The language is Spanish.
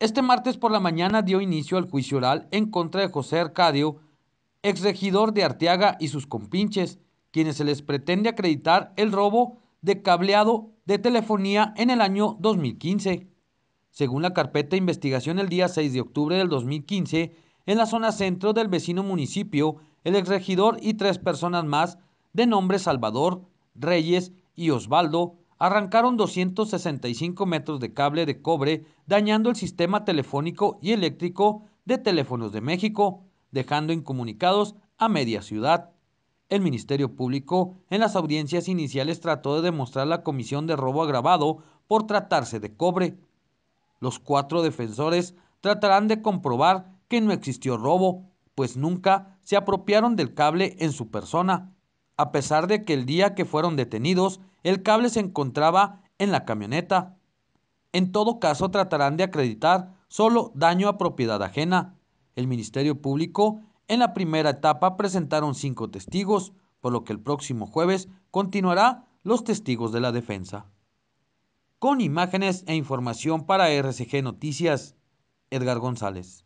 Este martes por la mañana dio inicio al juicio oral en contra de José Arcadio, exregidor de Arteaga y sus compinches, quienes se les pretende acreditar el robo de cableado de telefonía en el año 2015. Según la carpeta de investigación el día 6 de octubre del 2015, en la zona centro del vecino municipio, el exregidor y tres personas más de nombre Salvador, Reyes y Osvaldo arrancaron 265 metros de cable de cobre, dañando el sistema telefónico y eléctrico de Teléfonos de México, dejando incomunicados a media ciudad. El Ministerio Público en las audiencias iniciales trató de demostrar la comisión de robo agravado por tratarse de cobre. Los cuatro defensores tratarán de comprobar que no existió robo, pues nunca se apropiaron del cable en su persona, a pesar de que el día que fueron detenidos el cable se encontraba en la camioneta. En todo caso, tratarán de acreditar solo daño a propiedad ajena. El Ministerio Público, en la primera etapa, presentaron cinco testigos, por lo que el próximo jueves continuará los testigos de la defensa. Con imágenes e información para RCG Noticias, Edgar González.